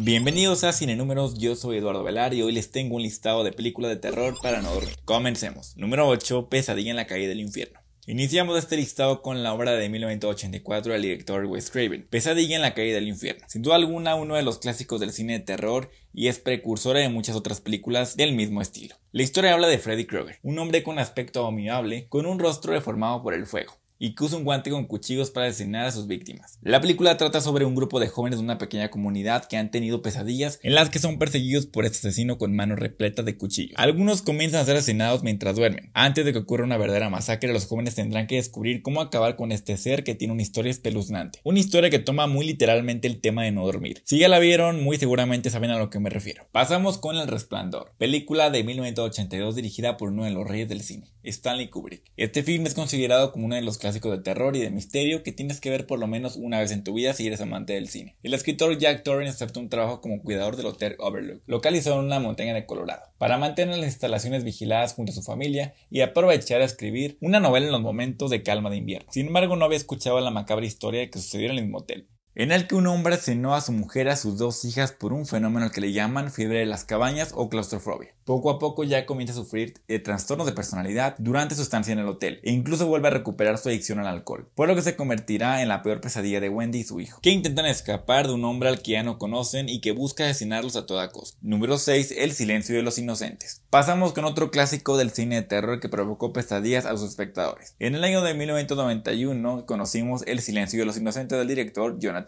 Bienvenidos a Cine Números, yo soy Eduardo Velar y hoy les tengo un listado de películas de terror para no dormir. Comencemos. Número 8, Pesadilla en la calle del infierno. Iniciamos este listado con la obra de 1984 del director Wes Craven, Pesadilla en la calle del infierno. Sin duda alguna, uno de los clásicos del cine de terror y es precursora de muchas otras películas del mismo estilo. La historia habla de Freddy Krueger, un hombre con aspecto abominable, con un rostro deformado por el fuego, y que usa un guante con cuchillos para asesinar a sus víctimas. La película trata sobre un grupo de jóvenes de una pequeña comunidad que han tenido pesadillas en las que son perseguidos por este asesino con manos repleta de cuchillos. Algunos comienzan a ser asesinados mientras duermen. Antes de que ocurra una verdadera masacre, los jóvenes tendrán que descubrir cómo acabar con este ser que tiene una historia espeluznante. Una historia que toma muy literalmente el tema de no dormir. Si ya la vieron, muy seguramente saben a lo que me refiero. Pasamos con El Resplandor, película de 1982 dirigida por uno de los reyes del cine, Stanley Kubrick. Este film es considerado como uno de los clásicos de terror y de misterio que tienes que ver por lo menos una vez en tu vida si eres amante del cine. El escritor Jack Torrance aceptó un trabajo como cuidador del Hotel Overlook, localizado en una montaña de Colorado, para mantener las instalaciones vigiladas junto a su familia y aprovechar a escribir una novela en los momentos de calma de invierno. Sin embargo, no había escuchado la macabra historia que sucedió en el mismo hotel, en el que un hombre cenó a su mujer y a sus dos hijas por un fenómeno que le llaman fiebre de las cabañas o claustrofobia. Poco a poco ya comienza a sufrir de eh, trastornos de personalidad durante su estancia en el hotel e incluso vuelve a recuperar su adicción al alcohol, por lo que se convertirá en la peor pesadilla de Wendy y su hijo, que intentan escapar de un hombre al que ya no conocen y que busca asesinarlos a toda costa. Número 6. El silencio de los inocentes. Pasamos con otro clásico del cine de terror que provocó pesadillas a sus espectadores. En el año de 1991 conocimos El silencio de los inocentes del director Jonathan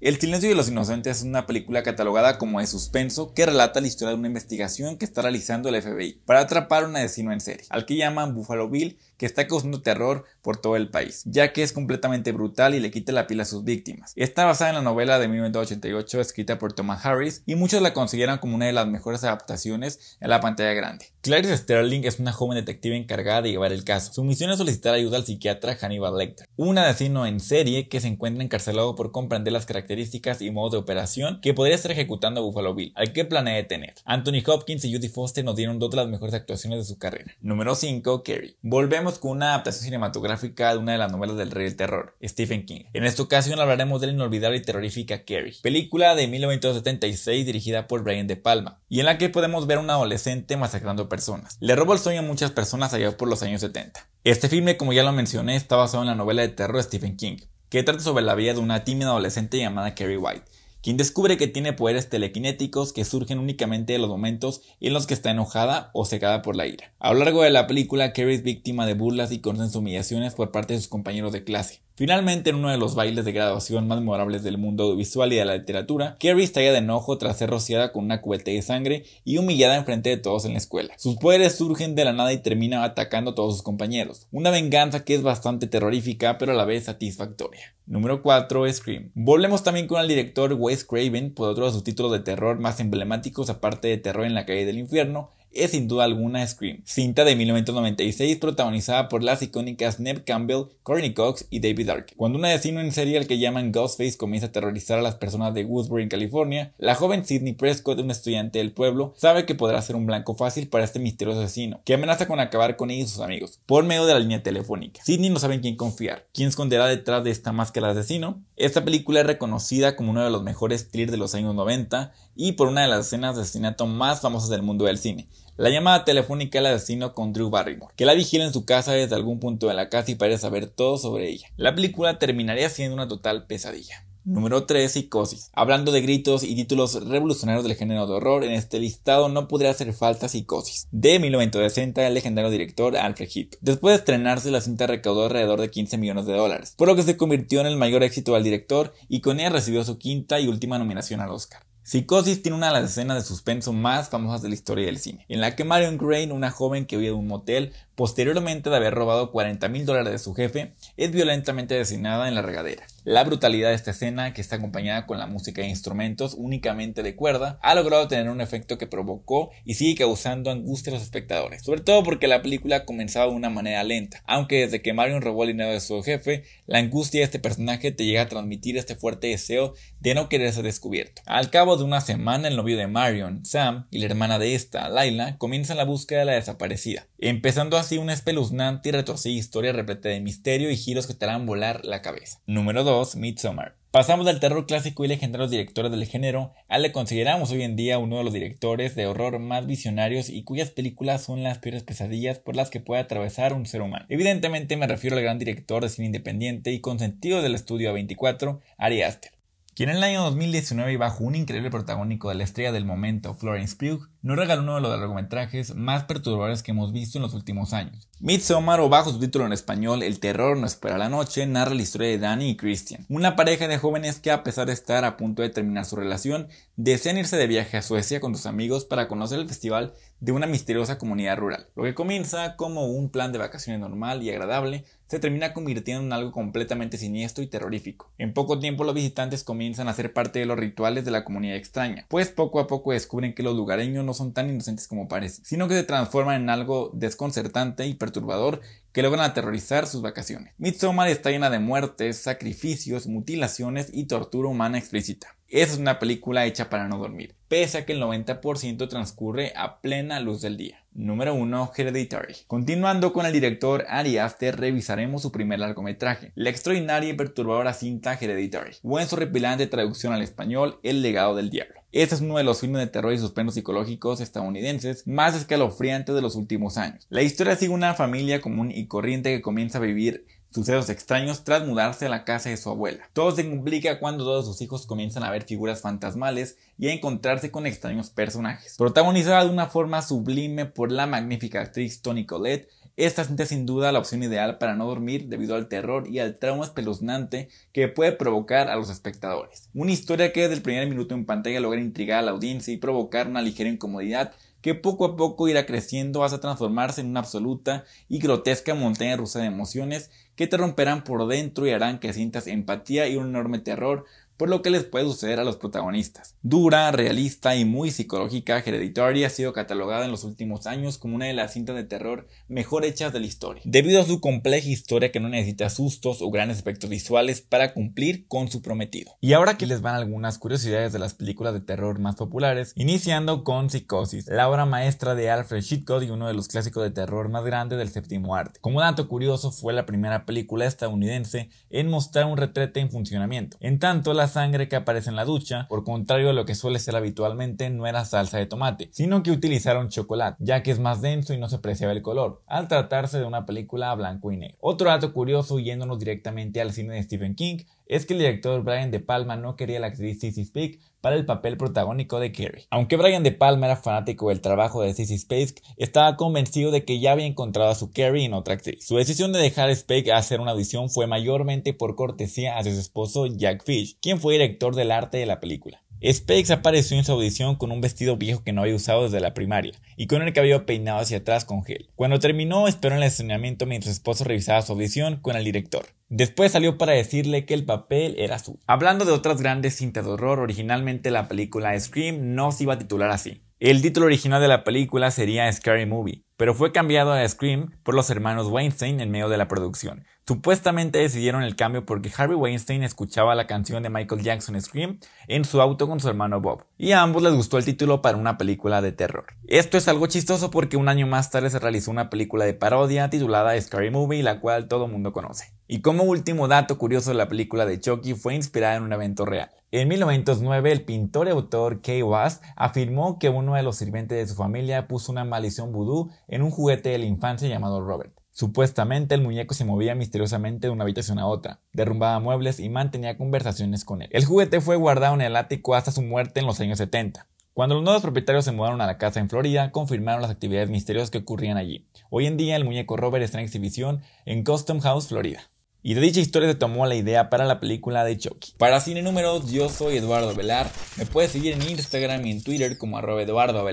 el silencio de los inocentes es una película catalogada como de suspenso que relata la historia de una investigación que está realizando el FBI para atrapar a un asesino en serie, al que llaman Buffalo Bill, que está causando terror por todo el país, ya que es completamente brutal y le quita la piel a sus víctimas. Está basada en la novela de 1988 escrita por Thomas Harris y muchos la consideran como una de las mejores adaptaciones en la pantalla grande. Clarice Sterling es una joven detective encargada de llevar el caso. Su misión es solicitar ayuda al psiquiatra Hannibal Lecter, un asesino en serie que se encuentra encarcelado por compra de las características y modos de operación que podría estar ejecutando Buffalo Bill, al que planea tener? Anthony Hopkins y Judy Foster nos dieron dos de las mejores actuaciones de su carrera. Número 5, Carrie. Volvemos con una adaptación cinematográfica de una de las novelas del rey del terror, Stephen King. En esta ocasión hablaremos de la inolvidable y terrorífica Carrie, película de 1976 dirigida por Brian De Palma, y en la que podemos ver a un adolescente masacrando personas. Le robó el sueño a muchas personas allá por los años 70. Este filme, como ya lo mencioné, está basado en la novela de terror de Stephen King, que trata sobre la vida de una tímida adolescente llamada Carrie White, quien descubre que tiene poderes telequinéticos que surgen únicamente en los momentos en los que está enojada o secada por la ira. A lo largo de la película, Carrie es víctima de burlas y constantes humillaciones por parte de sus compañeros de clase, Finalmente, en uno de los bailes de graduación más memorables del mundo audiovisual y de la literatura, Carrie estalla de enojo tras ser rociada con una cubeta de sangre y humillada enfrente de todos en la escuela. Sus poderes surgen de la nada y termina atacando a todos sus compañeros. Una venganza que es bastante terrorífica, pero a la vez satisfactoria. Número 4, Scream. Volvemos también con el director Wes Craven por otro de sus títulos de terror más emblemáticos aparte de Terror en la calle del infierno, es sin duda alguna Scream, cinta de 1996 protagonizada por las icónicas Neve Campbell, Courtney Cox y David Arquette. Cuando un asesino en serie al que llaman Ghostface comienza a aterrorizar a las personas de Woodbury en California, la joven Sidney Prescott, un estudiante del pueblo, sabe que podrá ser un blanco fácil para este misterioso asesino, que amenaza con acabar con ella y sus amigos, por medio de la línea telefónica. Sidney no sabe en quién confiar, quién esconderá detrás de esta máscara de asesino. Esta película es reconocida como uno de los mejores thrillers de los años 90 y por una de las escenas de asesinato más famosas del mundo del cine. La llamada telefónica la destino con Drew Barrymore, que la vigila en su casa desde algún punto de la casa y parece saber todo sobre ella. La película terminaría siendo una total pesadilla. Número 3. Psicosis. Hablando de gritos y títulos revolucionarios del género de horror, en este listado no podría hacer falta Psicosis, de 1960 el legendario director Alfred Hitchcock. Después de estrenarse, la cinta recaudó alrededor de 15 millones de dólares, por lo que se convirtió en el mayor éxito del director y con ella recibió su quinta y última nominación al Oscar. Psicosis tiene una de las escenas de suspenso más famosas de la historia del cine, en la que Marion Crane, una joven que vive de un motel, Posteriormente de haber robado 40 mil dólares de su jefe, es violentamente designada en la regadera. La brutalidad de esta escena, que está acompañada con la música e instrumentos únicamente de cuerda, ha logrado tener un efecto que provocó y sigue causando angustia a los espectadores, sobre todo porque la película comenzaba de una manera lenta, aunque desde que Marion robó el dinero de su jefe, la angustia de este personaje te llega a transmitir este fuerte deseo de no querer ser descubierto. Al cabo de una semana, el novio de Marion, Sam, y la hermana de esta, Laila, comienzan la búsqueda de la desaparecida, empezando a una espeluznante y retorcida historia repleta de misterio y giros que te harán volar la cabeza. Número 2. Midsommar. Pasamos del terror clásico y legendario director del género a le consideramos hoy en día uno de los directores de horror más visionarios y cuyas películas son las peores pesadillas por las que puede atravesar un ser humano. Evidentemente me refiero al gran director de cine independiente y consentido del estudio A24, Ari Aster, quien en el año 2019 y bajo un increíble protagónico de la estrella del momento Florence Pugh nos regaló uno de los largometrajes más perturbadores que hemos visto en los últimos años. Midsommar, o bajo su título en español El terror no espera la noche, narra la historia de Danny y Christian, una pareja de jóvenes que a pesar de estar a punto de terminar su relación, desean irse de viaje a Suecia con sus amigos para conocer el festival de una misteriosa comunidad rural. Lo que comienza como un plan de vacaciones normal y agradable, se termina convirtiendo en algo completamente siniestro y terrorífico. En poco tiempo los visitantes comienzan a ser parte de los rituales de la comunidad extraña, pues poco a poco descubren que los lugareños no son tan inocentes como parece, sino que se transforman en algo desconcertante y perturbador que logran aterrorizar sus vacaciones. Midsommar está llena de muertes, sacrificios, mutilaciones y tortura humana explícita. Es una película hecha para no dormir, pese a que el 90% transcurre a plena luz del día. Número 1. Hereditary. Continuando con el director Ari Aster, revisaremos su primer largometraje, la extraordinaria y perturbadora cinta Hereditary, o en su repilante traducción al español, El legado del diablo. Este es uno de los filmes de terror y suspenso psicológicos estadounidenses más escalofriantes de los últimos años. La historia sigue una familia común y corriente que comienza a vivir Sucedos extraños tras mudarse a la casa de su abuela. Todo se complica cuando todos sus hijos comienzan a ver figuras fantasmales y a encontrarse con extraños personajes. Protagonizada de una forma sublime por la magnífica actriz Toni Collette, esta siente sin duda la opción ideal para no dormir debido al terror y al trauma espeluznante que puede provocar a los espectadores. Una historia que desde el primer minuto en pantalla logra intrigar a la audiencia y provocar una ligera incomodidad que poco a poco irá creciendo hasta transformarse en una absoluta y grotesca montaña rusa de emociones que te romperán por dentro y harán que sientas empatía y un enorme terror por lo que les puede suceder a los protagonistas. Dura, realista y muy psicológica, Hereditary ha sido catalogada en los últimos años como una de las cintas de terror mejor hechas de la historia, debido a su compleja historia que no necesita sustos o grandes efectos visuales para cumplir con su prometido. Y ahora aquí les van algunas curiosidades de las películas de terror más populares, iniciando con Psicosis, la obra maestra de Alfred Hitchcock y uno de los clásicos de terror más grandes del séptimo arte. Como dato curioso, fue la primera película estadounidense en mostrar un retrete en funcionamiento. En tanto, la sangre que aparece en la ducha, por contrario a lo que suele ser habitualmente, no era salsa de tomate, sino que utilizaron chocolate, ya que es más denso y no se apreciaba el color, al tratarse de una película blanco y negro. Otro dato curioso, yéndonos directamente al cine de Stephen King, es que el director Brian De Palma no quería la actriz Sissy Speak para el papel protagónico de Carrie. Aunque Brian De Palma era fanático del trabajo de Sissy Spake, estaba convencido de que ya había encontrado a su Carrie en otra actriz. Su decisión de dejar a Spake a hacer una audición fue mayormente por cortesía a su esposo Jack Fish, quien fue director del arte de la película. Spex apareció en su audición con un vestido viejo que no había usado desde la primaria y con el cabello peinado hacia atrás con gel. Cuando terminó, esperó en el estrenamiento mientras su esposo revisaba su audición con el director. Después salió para decirle que el papel era su Hablando de otras grandes cintas de horror, originalmente la película Scream no se iba a titular así. El título original de la película sería Scary Movie, pero fue cambiado a Scream por los hermanos Weinstein en medio de la producción. Supuestamente decidieron el cambio porque Harvey Weinstein escuchaba la canción de Michael Jackson Scream en su auto con su hermano Bob, y a ambos les gustó el título para una película de terror. Esto es algo chistoso porque un año más tarde se realizó una película de parodia titulada Scary Movie, la cual todo mundo conoce. Y como último dato curioso, la película de Chucky fue inspirada en un evento real. En 1909, el pintor y autor Kay was afirmó que uno de los sirvientes de su familia puso una maldición vudú en un juguete de la infancia llamado Robert. Supuestamente el muñeco se movía misteriosamente de una habitación a otra, derrumbaba muebles y mantenía conversaciones con él. El juguete fue guardado en el ático hasta su muerte en los años 70. Cuando los nuevos propietarios se mudaron a la casa en Florida, confirmaron las actividades misteriosas que ocurrían allí. Hoy en día el muñeco Robert está en exhibición en Custom House, Florida. Y de dicha historia se tomó la idea para la película de Chucky. Para Cine Números, yo soy Eduardo Velar. Me puedes seguir en Instagram y en Twitter como arroba Eduardo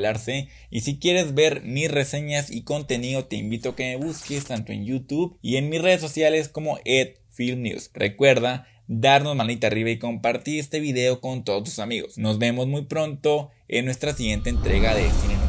Y si quieres ver mis reseñas y contenido, te invito a que me busques tanto en YouTube y en mis redes sociales como Ed Film News. Recuerda darnos manita arriba y compartir este video con todos tus amigos. Nos vemos muy pronto en nuestra siguiente entrega de Cine Números.